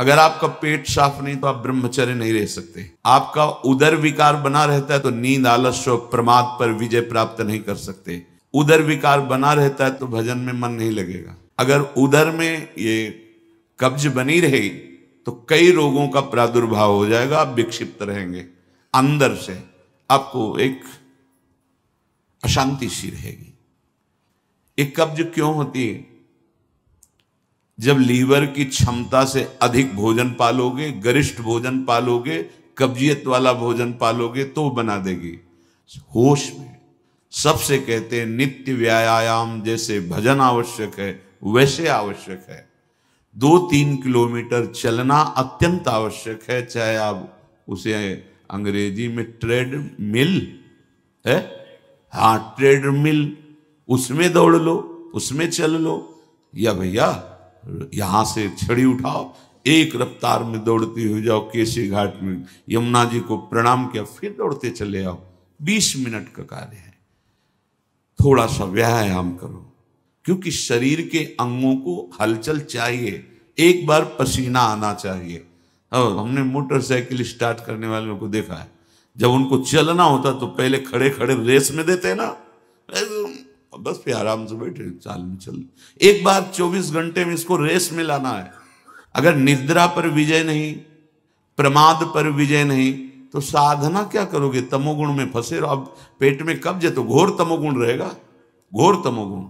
अगर आपका पेट साफ नहीं तो आप ब्रह्मचर्य नहीं रह सकते आपका उदर विकार बना रहता है तो नींद आलस्य प्रमाद पर विजय प्राप्त नहीं कर सकते उदर विकार बना रहता है तो भजन में मन नहीं लगेगा अगर उदर में ये कब्ज बनी रहे तो कई रोगों का प्रादुर्भाव हो जाएगा आप विक्षिप्त रहेंगे अंदर से आपको एक अशांति सी रहेगी एक कब्ज क्यों होती है जब लीवर की क्षमता से अधिक भोजन पालोगे गरिष्ठ भोजन पालोगे कब्जियत वाला भोजन पालोगे तो बना देगी होश में सबसे कहते हैं नित्य व्यायाम जैसे भजन आवश्यक है वैसे आवश्यक है दो तीन किलोमीटर चलना अत्यंत आवश्यक है चाहे आप उसे अंग्रेजी में ट्रेड मिल है हाँ ट्रेड मिल उसमें दौड़ लो उसमें चल लो या भैया यहां से छड़ी उठाओ एक रफ्तार में दौड़ती हुई जाओ केसी घाट में यमुना जी को प्रणाम किया फिर दौड़ते चले आओ बीस मिनट का कार्य है थोड़ा सा व्यायाम करो क्योंकि शरीर के अंगों को हलचल चाहिए एक बार पसीना आना चाहिए अब हमने मोटरसाइकिल स्टार्ट करने वालों को देखा है जब उनको चलना होता तो पहले खड़े खड़े रेस में देते ना और बस फिर आराम से बैठे चाल में चल एक बार 24 घंटे में इसको रेस में लाना है अगर निद्रा पर विजय नहीं प्रमाद पर विजय नहीं तो साधना क्या करोगे तमोगुण में फंसे रहो अब पेट में कब्जे तो घोर तमोगुण रहेगा घोर तमोगुण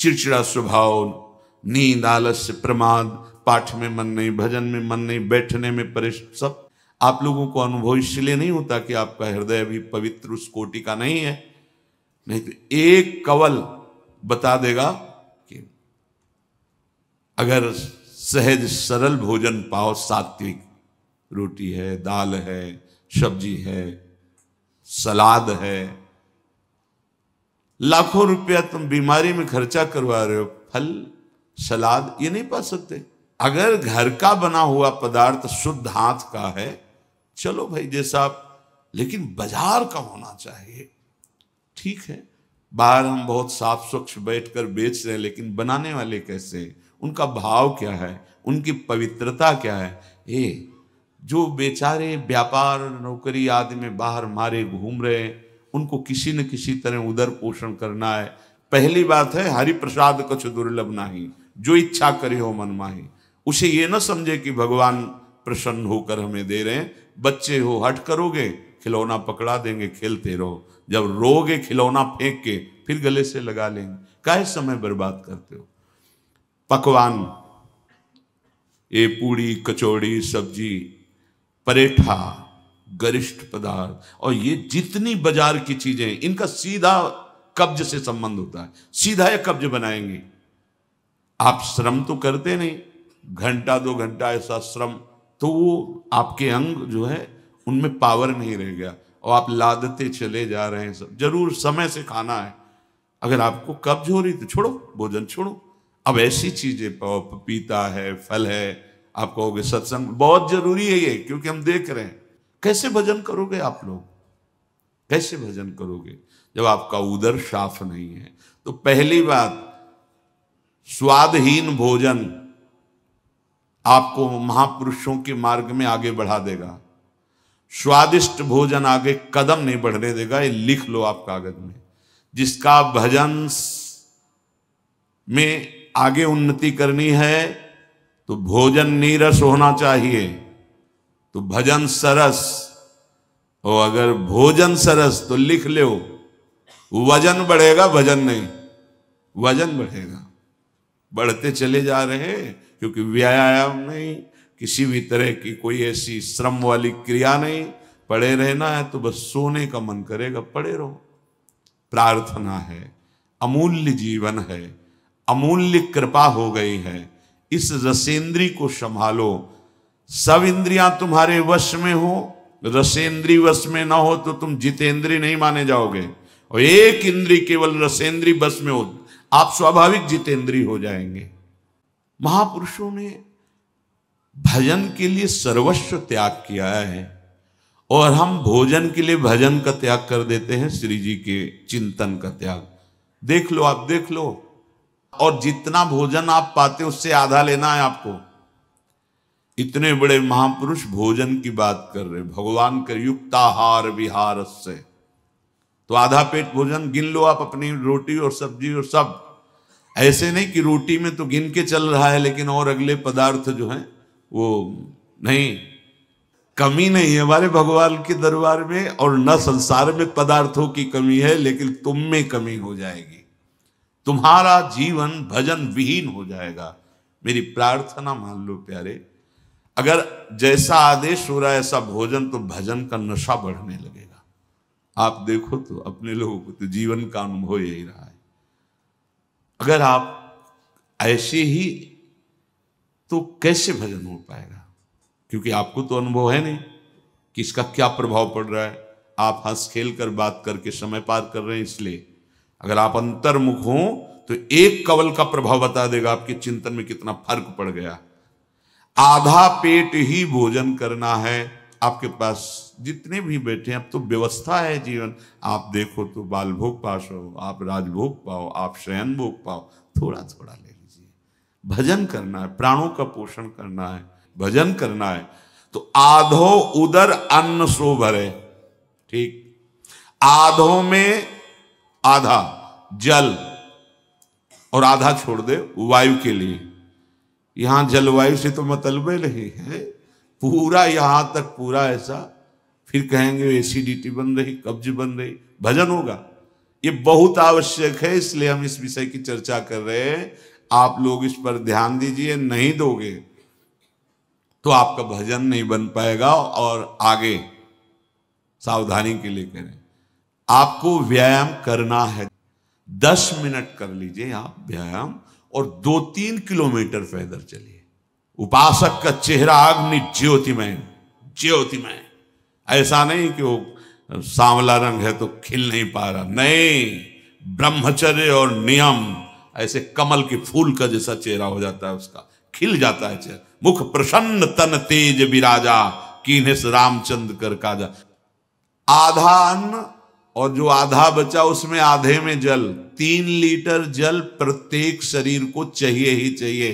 चिड़चिड़ा स्वभाव नींद आलस्य प्रमाद पाठ में मन नहीं भजन में मन नहीं बैठने में परेश सब आप लोगों को अनुभव इसलिए नहीं होता कि आपका हृदय भी पवित्र उस कोटि का नहीं है नहीं तो एक कवल बता देगा कि अगर सहज सरल भोजन पाओ सात्विक रोटी है दाल है सब्जी है सलाद है लाखों रुपया तुम बीमारी में खर्चा करवा रहे हो फल सलाद ये नहीं पा सकते अगर घर का बना हुआ पदार्थ शुद्ध हाथ का है चलो भाई जैसा आप लेकिन बाजार का होना चाहिए ठीक है बाहर हम बहुत साफ स्वच्छ बैठ कर बेच रहे हैं लेकिन बनाने वाले कैसे उनका भाव क्या है उनकी पवित्रता क्या है ये जो बेचारे व्यापार नौकरी आदि में बाहर मारे घूम रहे हैं उनको किसी न किसी तरह उधर पोषण करना है पहली बात है हरि प्रसाद कुछ दुर्लभ ही जो इच्छा करे हो मन माही उसे ये ना समझे कि भगवान प्रसन्न होकर हमें दे रहे हैं बच्चे हो हट करोगे खिलौना पकड़ा देंगे खेलते रहो जब रोगे खिलौना फेंक के फिर गले से लगा लेंगे काहे समय बर्बाद करते हो पकवान ये पूड़ी कचौड़ी सब्जी परेठा गरिष्ठ पदार्थ और ये जितनी बाजार की चीजें इनका सीधा कब्ज से संबंध होता है सीधा ये कब्ज बनाएंगे आप श्रम तो करते नहीं घंटा दो घंटा ऐसा श्रम तो वो आपके अंग जो है उनमें पावर नहीं रह गया और आप लादते चले जा रहे हैं सब जरूर समय से खाना है अगर आपको कब्ज हो रही तो छोड़ो भोजन छोड़ो अब ऐसी चीजें पपीता है फल है आप कहोगे सत्संग बहुत जरूरी है ये क्योंकि हम देख रहे हैं कैसे भजन करोगे आप लोग कैसे भजन करोगे जब आपका उदर साफ नहीं है तो पहली बात स्वादहीन भोजन आपको महापुरुषों के मार्ग में आगे बढ़ा देगा स्वादिष्ट भोजन आगे कदम नहीं बढ़ने देगा ये लिख लो आप कागज में जिसका भजन में आगे उन्नति करनी है तो भोजन नीरस होना चाहिए तो भजन सरस और अगर भोजन सरस तो लिख लो वजन बढ़ेगा भजन नहीं वजन बढ़ेगा बढ़ते चले जा रहे हैं क्योंकि व्यायाम नहीं किसी भी तरह की कोई ऐसी श्रम वाली क्रिया नहीं पड़े रहना है तो बस सोने का मन करेगा पड़े रहो प्रार्थना है अमूल्य जीवन है अमूल्य कृपा हो गई है इस रसेंद्री को संभालो सब इंद्रियां तुम्हारे वश में हो रसेंद्री वश में ना हो तो तुम जितेंद्री नहीं माने जाओगे और एक इंद्री केवल रसेंद्री वश में हो आप स्वाभाविक जितेंद्री हो जाएंगे महापुरुषों ने भजन के लिए सर्वस्व त्याग किया है और हम भोजन के लिए भजन का त्याग कर देते हैं श्री जी के चिंतन का त्याग देख लो आप देख लो और जितना भोजन आप पाते उससे आधा लेना है आपको इतने बड़े महापुरुष भोजन की बात कर रहे भगवान के युक्ताहार विहार से तो आधा पेट भोजन गिन लो आप अपनी रोटी और सब्जी और सब ऐसे नहीं कि रोटी में तो गिन के चल रहा है लेकिन और अगले पदार्थ जो हैं वो नहीं कमी नहीं है हमारे भगवान के दरबार में और न संसार में पदार्थों की कमी है लेकिन तुम में कमी हो जाएगी तुम्हारा जीवन भजन विहीन हो जाएगा मेरी प्रार्थना मान लो प्यारे अगर जैसा आदेश हो रहा है ऐसा भोजन तो भजन का नशा बढ़ने लगेगा आप देखो तो अपने लोगों को तो जीवन का अनुभव यही रहा है अगर आप ऐसे ही तो कैसे भजन हो पाएगा क्योंकि आपको तो अनुभव है नहीं कि इसका क्या प्रभाव पड़ रहा है आप हंस खेल कर बात करके समय पार कर रहे हैं इसलिए अगर आप अंतर्मुख हो तो एक कवल का प्रभाव बता देगा आपके चिंतन में कितना फर्क पड़ गया आधा पेट ही भोजन करना है आपके पास जितने भी बैठे हैं अब तो व्यवस्था है जीवन आप देखो तो बाल भोग पास हो आप राजभोग पाओ आप शयन भोग पाओ थोड़ा थोड़ा ले भजन करना है प्राणों का पोषण करना है भजन करना है तो आधो उदर अन्न सो भरे ठीक आधो में आधा जल और आधा छोड़ दे वायु के लिए यहां जलवायु से तो मतलब नहीं है पूरा यहां तक पूरा ऐसा फिर कहेंगे एसिडिटी बन रही कब्ज बन रही भजन होगा ये बहुत आवश्यक है इसलिए हम इस विषय की चर्चा कर रहे हैं आप लोग इस पर ध्यान दीजिए नहीं दोगे तो आपका भजन नहीं बन पाएगा और आगे सावधानी के लिए करें आपको व्यायाम करना है दस मिनट कर लीजिए आप व्यायाम और दो तीन किलोमीटर पैदल चलिए उपासक का चेहरा अग्नि ज्योतिमय ज्योतिमय ऐसा नहीं कि वो सांवला रंग है तो खिल नहीं पा रहा नहीं ब्रह्मचर्य और नियम ऐसे कमल के फूल का जैसा चेहरा हो जाता है उसका खिल जाता है चेहरा मुख प्रसन्न तन तेज विराजा कीनेस रामचंद्र कर काजा आधा अन्न और जो आधा बचा उसमें आधे में जल तीन लीटर जल प्रत्येक शरीर को चाहिए ही चाहिए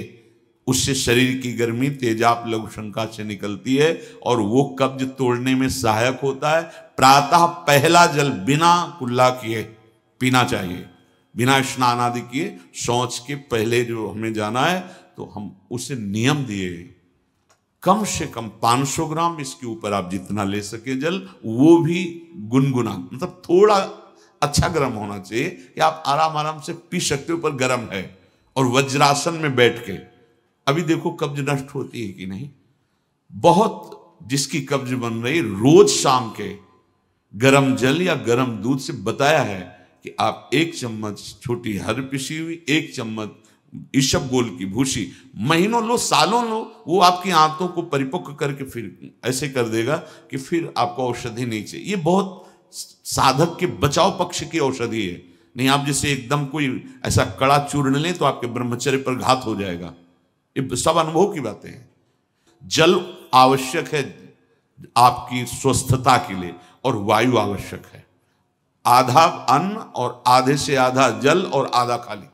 उससे शरीर की गर्मी तेजाप लघु शंका से निकलती है और वो कब्ज तोड़ने में सहायक होता है प्रातः पहला जल बिना कुल्ला किए पीना चाहिए बिना स्नान आदि किए शौच के पहले जो हमें जाना है तो हम उसे नियम दिए कम से कम 500 ग्राम इसके ऊपर आप जितना ले सके जल वो भी गुनगुना मतलब थोड़ा अच्छा गर्म होना चाहिए या आप आराम आराम से पी सकते हो पर गर्म है और वज्रासन में बैठ के अभी देखो कब्ज नष्ट होती है कि नहीं बहुत जिसकी कब्ज बन रही रोज शाम के गरम जल या गरम दूध से बताया है कि आप एक चम्मच छोटी हर पिसी हुई एक चम्मच ईशब गोल की भूसी महीनों लो सालों लो वो आपकी आंतों को परिपक्व करके फिर ऐसे कर देगा कि फिर आपको औषधि नहीं चाहिए ये बहुत साधक के बचाव पक्ष की औषधि है नहीं आप जैसे एकदम कोई ऐसा कड़ा चूर्ण लें तो आपके ब्रह्मचर्य पर घात हो जाएगा ये सब अनुभव की बातें हैं जल आवश्यक है आपकी स्वस्थता के लिए और वायु आवश्यक है आधा अन्न और आधे से आधा जल और आधा खाली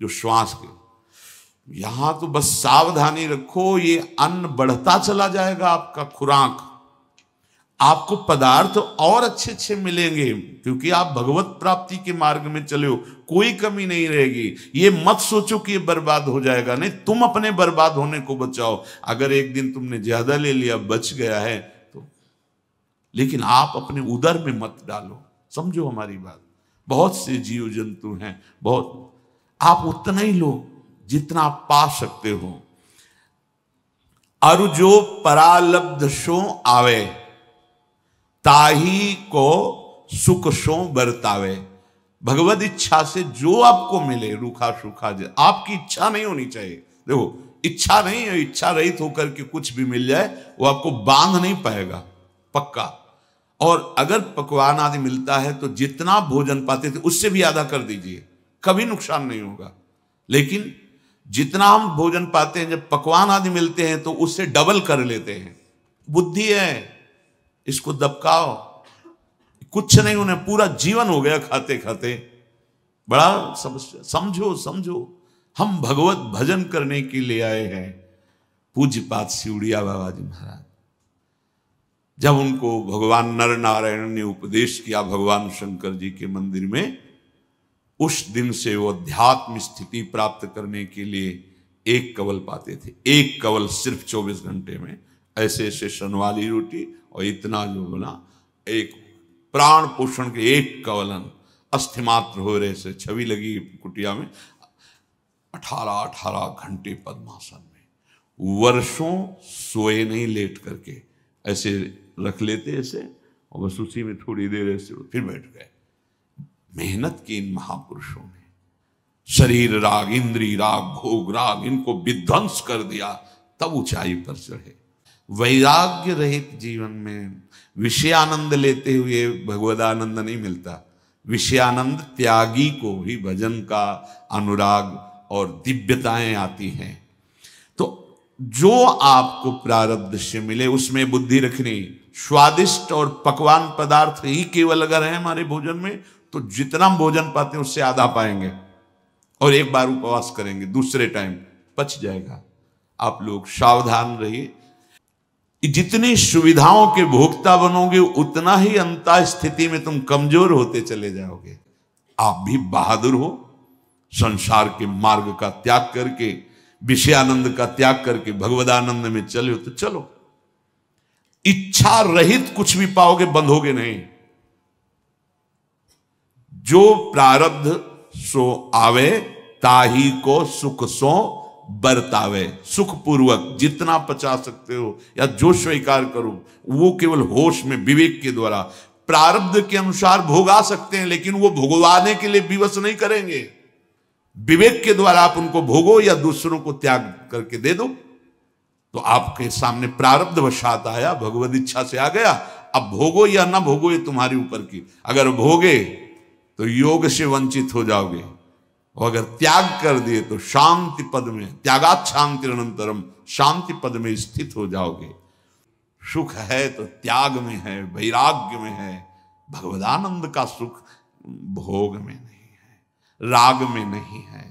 जो श्वास के यहां तो बस सावधानी रखो ये अन्न बढ़ता चला जाएगा आपका खुराक आपको पदार्थ और अच्छे अच्छे मिलेंगे क्योंकि आप भगवत प्राप्ति के मार्ग में चले हो कोई कमी नहीं रहेगी ये मत सोचो कि ये बर्बाद हो जाएगा नहीं तुम अपने बर्बाद होने को बचाओ अगर एक दिन तुमने ज्यादा ले लिया बच गया है तो लेकिन आप अपने उदर में मत डालो समझो हमारी बात बहुत से जीव जंतु हैं बहुत आप उतना ही लो जितना आप पा सकते हो अरुजो जो परालब्ध शो आवे ताही को सुख शो बरतावे भगवत इच्छा से जो आपको मिले रूखा सूखा आपकी इच्छा नहीं होनी चाहिए देखो इच्छा नहीं है इच्छा रहित होकर के कुछ भी मिल जाए वो आपको बांध नहीं पाएगा पक्का और अगर पकवान आदि मिलता है तो जितना भोजन पाते थे उससे भी आधा कर दीजिए कभी नुकसान नहीं होगा लेकिन जितना हम भोजन पाते हैं जब पकवान आदि मिलते हैं तो उससे डबल कर लेते हैं बुद्धि है इसको दबकाओ कुछ नहीं उन्हें पूरा जीवन हो गया खाते खाते बड़ा समस्या समझो समझो हम भगवत भजन करने के लिए आए हैं पूज्य पात सिवड़िया बाबा जी महाराज जब उनको भगवान नर नारायण ने उपदेश किया भगवान शंकर जी के मंदिर में उस दिन से वो अध्यात्म स्थिति प्राप्त करने के लिए एक कवल पाते थे एक कवल सिर्फ 24 घंटे में ऐसे ऐसे शन वाली रोटी और इतना जो बना एक प्राण पोषण के एक कवलन अस्थिमात्र हो रहे से छवि लगी कुटिया में अठारह अठारह घंटे पद्मासन में वर्षों सोए नहीं लेट करके ऐसे रख लेते ऐसे और बस उसी में थोड़ी देर ऐसे फिर बैठ गए मेहनत की इन महापुरुषों ने शरीर राग इंद्री राग भोग राग इनको विध्वंस कर दिया तब ऊंचाई पर चढ़े वैराग्य रहित जीवन में विषयानंद लेते हुए भगवदानंद नहीं मिलता विषयानंद त्यागी को ही भजन का अनुराग और दिव्यताएं आती हैं तो जो आपको प्रारब्ध से मिले उसमें बुद्धि रखनी स्वादिष्ट और पकवान पदार्थ ही केवल अगर है हमारे भोजन में तो जितना हम भोजन पाते हैं उससे आधा पाएंगे और एक बार उपवास करेंगे दूसरे टाइम पच जाएगा आप लोग सावधान रहिए जितनी सुविधाओं के भोक्ता बनोगे उतना ही अंता स्थिति में तुम कमजोर होते चले जाओगे आप भी बहादुर हो संसार के मार्ग का त्याग करके विषयानंद का त्याग करके भगवदानंद में चले हो तो चलो इच्छा रहित कुछ भी पाओगे बंधोगे नहीं जो प्रारब्ध सो आवे ताही को सुख सो बरतावे सुख पूर्वक जितना पचा सकते हो या जो स्वीकार करो वो केवल होश में विवेक के द्वारा प्रारब्ध के अनुसार भोगा सकते हैं लेकिन वो भोगवाने के लिए विवश नहीं करेंगे विवेक के द्वारा आप उनको भोगो या दूसरों को त्याग करके दे दो तो आपके सामने प्रारब्ध वशात आया भगवत इच्छा से आ गया अब भोगो या ना भोगो ये तुम्हारे ऊपर की अगर भोगे तो योग से वंचित हो जाओगे और अगर त्याग कर दिए तो शांति पद में त्यागा शांति अनंतरम शांति पद में स्थित हो जाओगे सुख है तो त्याग में है वैराग्य में है भगवदानंद का सुख भोग में नहीं है राग में नहीं है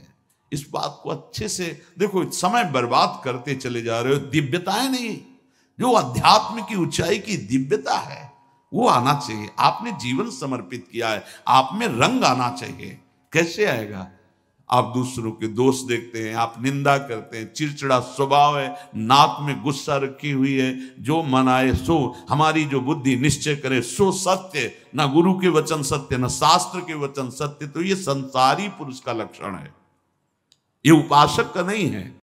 इस बात को अच्छे से देखो समय बर्बाद करते चले जा रहे हो दिव्यता है नहीं जो अध्यात्म की ऊंचाई की दिव्यता है वो आना चाहिए आपने जीवन समर्पित किया है आप में रंग आना चाहिए कैसे आएगा आप दूसरों के दोष देखते हैं आप निंदा करते हैं चिड़चिड़ा स्वभाव है नाक में गुस्सा रखी हुई है जो मन आए सो हमारी जो बुद्धि निश्चय करे सो सत्य ना गुरु के वचन सत्य ना शास्त्र के वचन सत्य तो ये संसारी पुरुष का लक्षण है ये उपासक का नहीं है